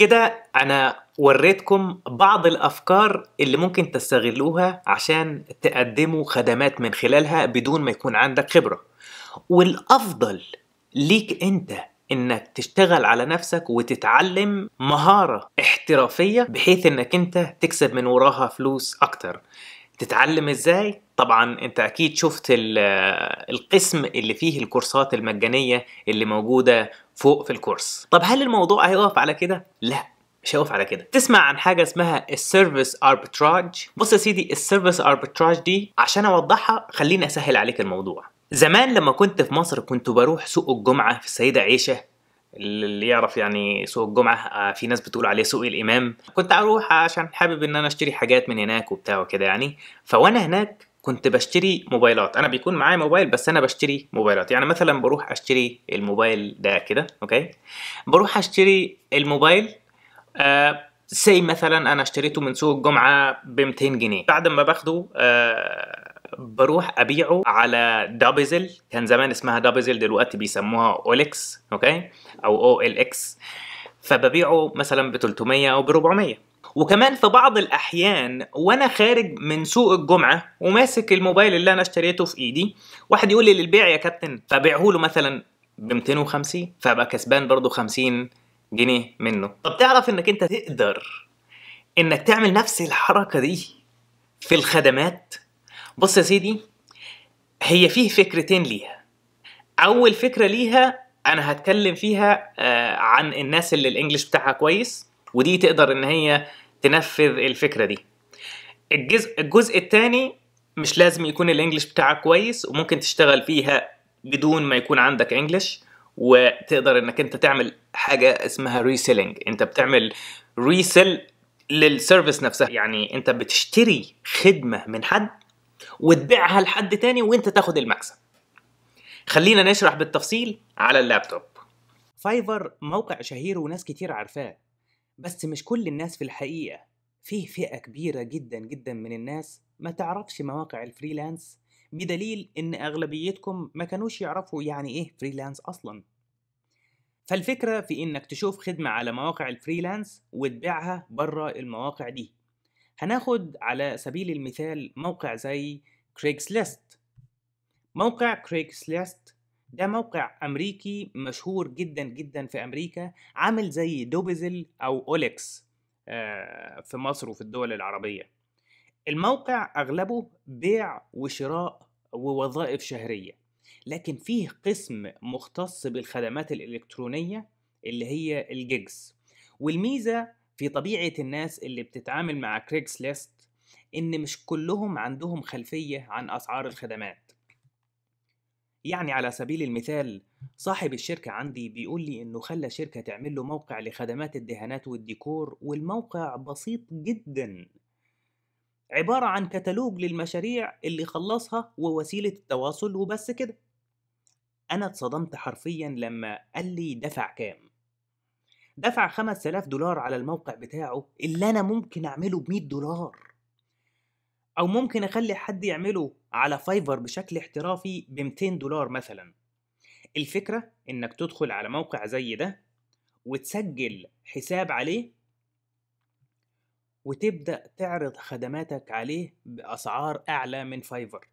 كده انا وريتكم بعض الافكار اللي ممكن تستغلوها عشان تقدموا خدمات من خلالها بدون ما يكون عندك خبره والافضل ليك انت انك تشتغل على نفسك وتتعلم مهاره احترافيه بحيث انك انت تكسب من وراها فلوس اكتر تتعلم ازاي طبعا انت اكيد شفت القسم اللي فيه الكورسات المجانيه اللي موجوده فوق في الكورس طب هل الموضوع هيقف على كده لا مش هيقف على كده تسمع عن حاجه اسمها السيرفيس اربيتراج بص يا سيدي السيرفيس اربيتراج دي عشان اوضحها خليني اسهل عليك الموضوع زمان لما كنت في مصر كنت بروح سوق الجمعه في السيده عيشه اللي يعرف يعني سوق الجمعة آه، في ناس بتقول عليه سوق الإمام كنت أروح عشان حابب إن أنا أشتري حاجات من هناك وبتاع وكده يعني فوأنا هناك كنت بشتري موبايلات انا بيكون معايا موبايل بس انا بشتري موبايلات يعني مثلا بروح اشتري الموبايل ده كده اوكي بروح اشتري الموبايل آه سي مثلا انا اشتريته من سوق الجمعه ب 200 جنيه بعد ما باخده آه بروح ابيعه على دابزل كان زمان اسمها دابزل دلوقتي بيسموها اولكس اوكي او او ال اكس فببيعه مثلا ب 300 او ب 400 وكمان في بعض الاحيان وانا خارج من سوق الجمعه وماسك الموبايل اللي انا اشتريته في ايدي واحد يقول لي للبيع يا كابتن فبيعه له مثلا ب 250 فابقى كسبان برضه 50 جنيه منه طب تعرف انك انت تقدر انك تعمل نفس الحركه دي في الخدمات بص يا سيدي هي فيه فكرتين ليها اول فكره ليها انا هتكلم فيها آه، عن الناس اللي الانجليش بتاعها كويس ودي تقدر ان هي تنفذ الفكره دي الجزء الجزء الثاني مش لازم يكون الانجليش بتاعك كويس وممكن تشتغل فيها بدون ما يكون عندك انجليش وتقدر انك انت تعمل حاجه اسمها ريسيلينج انت بتعمل ريسيل للسيرفيس نفسها يعني انت بتشتري خدمه من حد وتبيعها لحد تاني وانت تاخد المكسب خلينا نشرح بالتفصيل على اللابتوب فايفر موقع شهير وناس كتير عارفاه بس مش كل الناس في الحقيقة فيه فئة كبيرة جدا جدا من الناس ما تعرفش مواقع الفريلانس بدليل ان اغلبيتكم ما كانوش يعرفوا يعني ايه فريلانس اصلا فالفكرة في انك تشوف خدمة على مواقع الفريلانس وتبيعها بره المواقع دي هناخد على سبيل المثال موقع زي كريكس ليست موقع كريكس ليست ده موقع امريكي مشهور جدا جدا في امريكا عامل زي دوبيزل او اوليكس آه، في مصر وفي الدول العربيه الموقع اغلبه بيع وشراء ووظائف شهريه لكن فيه قسم مختص بالخدمات الالكترونيه اللي هي الجيجز والميزه في طبيعه الناس اللي بتتعامل مع كريكس ليست ان مش كلهم عندهم خلفيه عن اسعار الخدمات يعني على سبيل المثال صاحب الشركة عندي بيقول لي إنه خلى شركة تعمل له موقع لخدمات الدهانات والديكور والموقع بسيط جدا عبارة عن كتالوج للمشاريع اللي خلصها ووسيلة التواصل وبس كده أنا اتصدمت حرفيا لما قال لي دفع كام دفع 5000 دولار على الموقع بتاعه اللي أنا ممكن أعمله ب 100 دولار أو ممكن أخلي حد يعمله على فايفر بشكل احترافي ب 200 دولار مثلا الفكرة انك تدخل على موقع زي ده وتسجل حساب عليه وتبدأ تعرض خدماتك عليه بأسعار أعلى من فايفر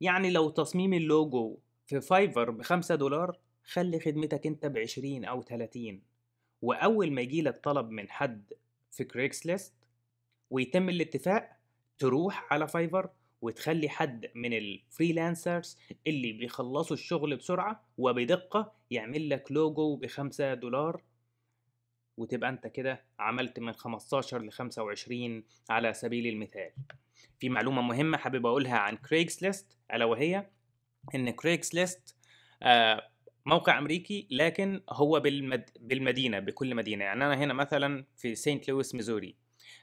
يعني لو تصميم اللوجو في فايفر بخمسة دولار خلي خدمتك انت بعشرين أو تلاتين وأول ما يجيلك طلب من حد في كريكس ليست ويتم الاتفاق تروح على فايفر وتخلي حد من الفريلانسرز اللي بيخلصوا الشغل بسرعة وبدقة يعمل لك لوجو بخمسة دولار وتبقى انت كده عملت من 15 ل 25 على سبيل المثال في معلومة مهمة حابب اقولها عن كريكس ليست الا وهي ان كريكس ليست آه، موقع امريكي لكن هو بالمد... بالمدينه بكل مدينه يعني انا هنا مثلا في سينت لويس ميزوري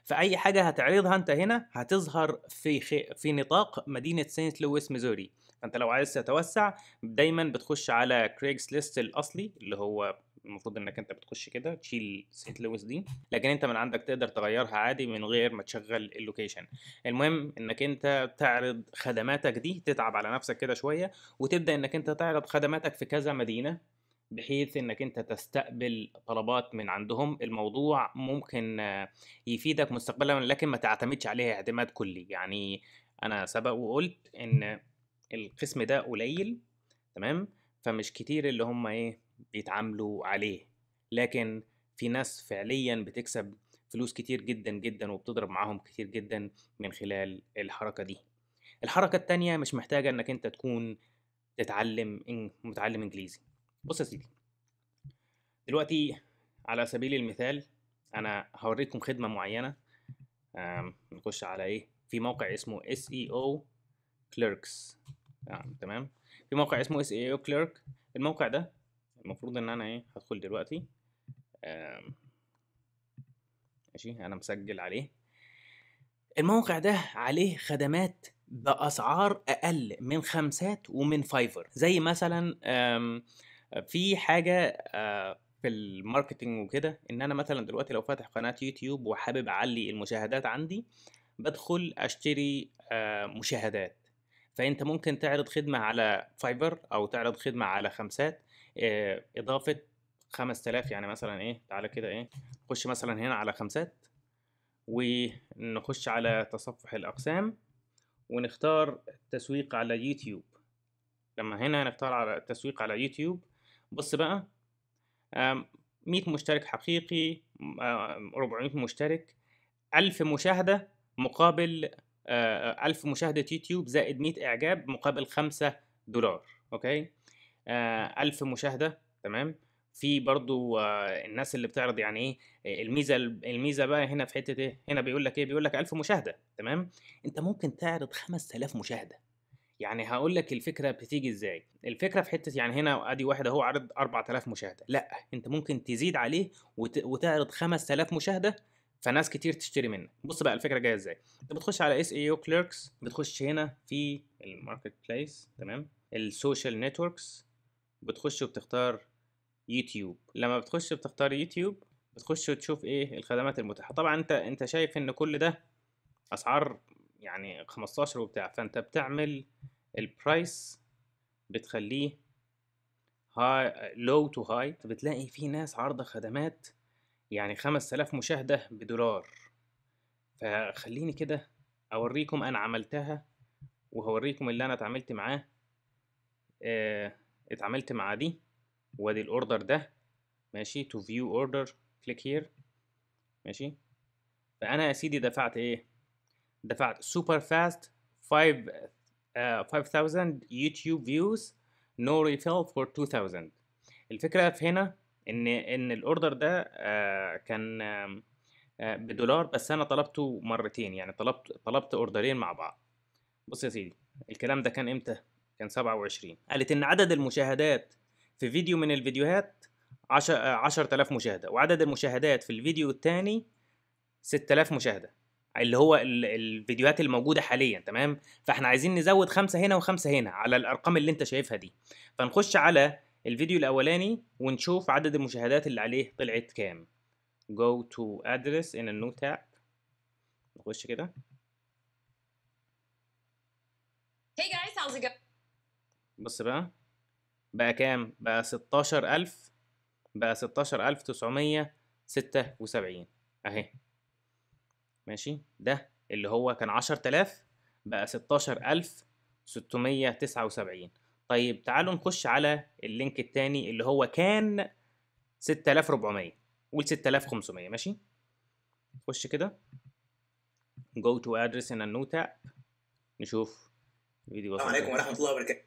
فاي حاجه هتعرضها انت هنا هتظهر في خي... في نطاق مدينه سانت لويس ميزوري فانت لو عايز تتوسع دايما بتخش على كريجز ليست الاصلي اللي هو المفروض انك انت بتخش كده تشيل سانت لويس دي لكن انت من عندك تقدر تغيرها عادي من غير ما تشغل اللوكيشن المهم انك انت تعرض خدماتك دي تتعب على نفسك كده شويه وتبدا انك انت تعرض خدماتك في كذا مدينه بحيث انك انت تستقبل طلبات من عندهم الموضوع ممكن يفيدك مستقبلا لكن ما تعتمدش عليه اعتماد كلي يعني انا سبق وقلت ان القسم ده قليل تمام فمش كتير اللي هم ايه بيتعاملوا عليه لكن في ناس فعليا بتكسب فلوس كتير جدا جدا وبتضرب معاهم كتير جدا من خلال الحركة دي الحركة التانية مش محتاجة انك انت تكون تتعلم متعلم انجليزي بص يا سيدي دلوقتي على سبيل المثال انا هوريكم خدمه معينه نخش على ايه في موقع اسمه SEO Clerks يعني تمام في موقع اسمه SEO Clerk الموقع ده المفروض ان انا ايه هدخل دلوقتي ماشي انا مسجل عليه الموقع ده عليه خدمات باسعار اقل من خمسات ومن فايفر زي مثلا في حاجه آه، في الماركتينج وكده ان انا مثلا دلوقتي لو فاتح قناه يوتيوب وحابب اعلي المشاهدات عندي بدخل اشتري آه، مشاهدات فانت ممكن تعرض خدمه على فايبر او تعرض خدمه على خمسات آه، اضافه خمس تلاف يعني مثلا ايه تعالى كده ايه نخش مثلا هنا على خمسات ونخش على تصفح الاقسام ونختار التسويق على يوتيوب لما هنا نختار على التسويق على يوتيوب بص بقى 100 مشترك حقيقي 400 مشترك 1000 مشاهدة مقابل 1000 مشاهدة يوتيوب زائد 100 إعجاب مقابل 5 دولار أوكي 1000 مشاهدة تمام في برضو الناس اللي بتعرض يعني ايه الميزه الميزه بقى هنا في حته ايه هنا بيقول لك ايه بيقول لك 1000 مشاهده تمام انت ممكن تعرض 5000 مشاهده يعني هقول لك الفكره بتيجي ازاي الفكره في حته يعني هنا ادي واحد اهو عرض 4000 مشاهده لا انت ممكن تزيد عليه وت... وتعرض 5000 مشاهده فناس كتير تشتري منك بص بقى الفكره جايه ازاي انت بتخش على اس اي او كليركس بتخش هنا في الماركت بليس تمام السوشيال نتوركس بتخش وبتختار يوتيوب لما بتخش بتختار يوتيوب بتخش وتشوف ايه الخدمات المتاحه طبعا انت انت شايف ان كل ده اسعار يعني 15 وبتاع فانت بتعمل البرايس بتخليه هاي لو تو هاي بتلاقي في ناس عارضة خدمات يعني خمس آلاف مشاهدة بدولار فخليني كده أوريكم أنا عملتها وهوريكم اللي أنا اتعاملت معاه اه اتعاملت مع دي وادي الأوردر ده ماشي تو فيو أوردر كليك هير ماشي فأنا يا سيدي دفعت إيه دفعت سوبر فاست 5000 5000 يوتيوب فيوز نو ريفيل فور 2000 الفكره في هنا ان ان الاوردر ده آه، كان آه، آه، بدولار بس انا طلبته مرتين يعني طلبت طلبت اوردرين مع بعض بص يا سيدي الكلام ده كان امتى كان 27 قالت ان عدد المشاهدات في فيديو من الفيديوهات 10 10000 مشاهده وعدد المشاهدات في الفيديو الثاني 6000 مشاهده اللي هو الفيديوهات الموجوده حاليا تمام فاحنا عايزين نزود خمسه هنا وخمسه هنا على الارقام اللي انت شايفها دي فنخش على الفيديو الاولاني ونشوف عدد المشاهدات اللي عليه طلعت كام go to address in a new tab نخش كده hey guys how's it going بص بقى بقى كام بقى 16000 بقى 16976 اهي ماشي ده اللي هو كان 10000 بقى 16679 طيب تعالوا نخش على اللينك الثاني اللي هو كان 6400 قول 6500 ماشي خش كده go to address in a new tab نشوف الفيديو السلام عليكم ورحمه الله وبركاته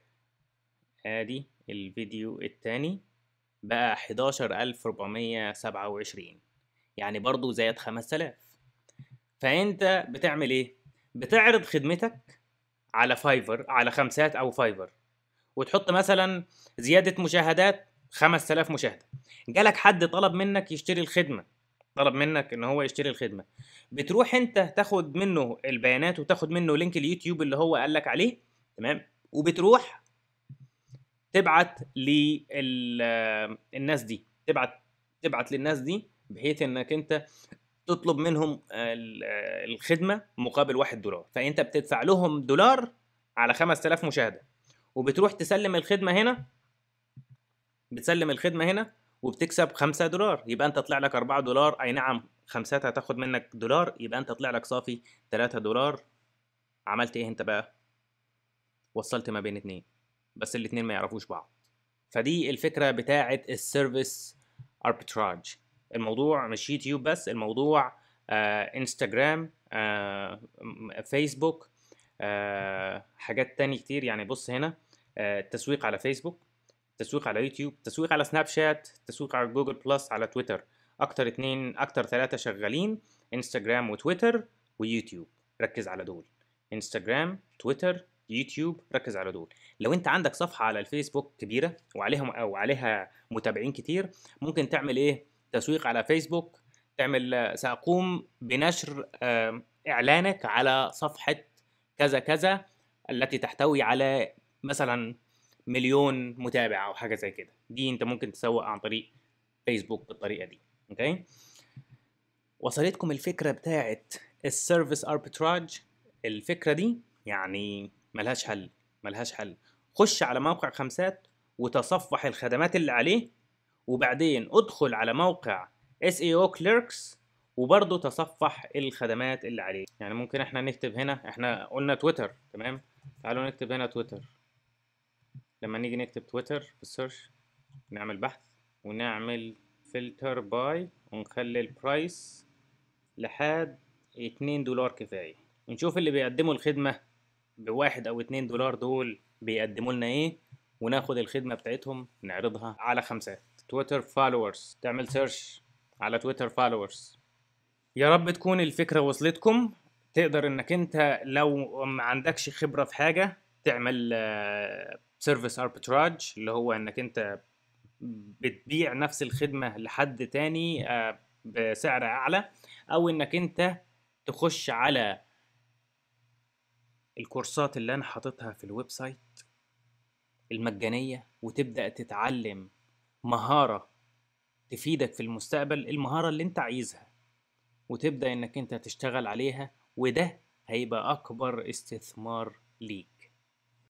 ادي الفيديو الثاني بقى 11427 يعني برضو زاد 5000 فانت بتعمل ايه بتعرض خدمتك على فايفر على خمسات او فايفر وتحط مثلا زياده مشاهدات 5000 مشاهده جالك حد طلب منك يشتري الخدمه طلب منك ان هو يشتري الخدمه بتروح انت تاخد منه البيانات وتاخد منه لينك اليوتيوب اللي هو قال لك عليه تمام وبتروح تبعت للناس دي تبعت تبعت للناس دي بحيث انك انت تطلب منهم الخدمه مقابل 1 دولار فانت بتدفع لهم دولار على 5000 مشاهده وبتروح تسلم الخدمه هنا بتسلم الخدمه هنا وبتكسب 5 دولار يبقى انت طلع لك 4 دولار اي نعم خمسة هتاخد منك دولار يبقى انت طلع لك صافي 3 دولار عملت ايه انت بقى وصلت ما بين اتنين بس الاتنين ما يعرفوش بعض فدي الفكره بتاعه السيرفيس اربتراج الموضوع مش يوتيوب بس الموضوع آه انستجرام آه فيسبوك آه حاجات تاني كتير يعني بص هنا آه التسويق على فيسبوك تسويق على يوتيوب تسويق على سناب شات تسويق على جوجل بلس على تويتر اكتر اتنين اكتر ثلاثة شغالين انستجرام وتويتر ويوتيوب ركز على دول انستجرام تويتر يوتيوب ركز على دول لو انت عندك صفحة على الفيسبوك كبيرة وعليها او عليها متابعين كتير ممكن تعمل ايه تسويق على فيسبوك تعمل ساقوم بنشر اعلانك على صفحه كذا كذا التي تحتوي على مثلا مليون متابع او حاجه زي كده دي انت ممكن تسوق عن طريق فيسبوك بالطريقه دي اوكي وصلتكم الفكره بتاعه السيرفيس اربتراج الفكره دي يعني ملهاش حل ملهاش حل خش على موقع خمسات وتصفح الخدمات اللي عليه وبعدين ادخل على موقع SEO Clerks وبرضه تصفح الخدمات اللي عليه يعني ممكن احنا نكتب هنا احنا قلنا تويتر تمام تعالوا نكتب هنا تويتر لما نيجي نكتب تويتر في السيرش نعمل بحث ونعمل فلتر باي ونخلي البرايس لحد 2 دولار كفاية ونشوف اللي بيقدموا الخدمة بواحد او 2 دولار دول بيقدموا لنا ايه وناخد الخدمة بتاعتهم نعرضها على خمسات تويتر فالورز تعمل سيرش على تويتر فالورز يا رب تكون الفكرة وصلتكم تقدر انك انت لو ما عندكش خبرة في حاجة تعمل سيرفيس آه، اربتراج اللي هو انك انت بتبيع نفس الخدمة لحد تاني آه، بسعر اعلى او انك انت تخش على الكورسات اللي انا حاططها في الويب سايت المجانية وتبدأ تتعلم مهارة تفيدك في المستقبل المهارة اللي انت عايزها وتبدأ انك انت تشتغل عليها وده هيبقى اكبر استثمار ليك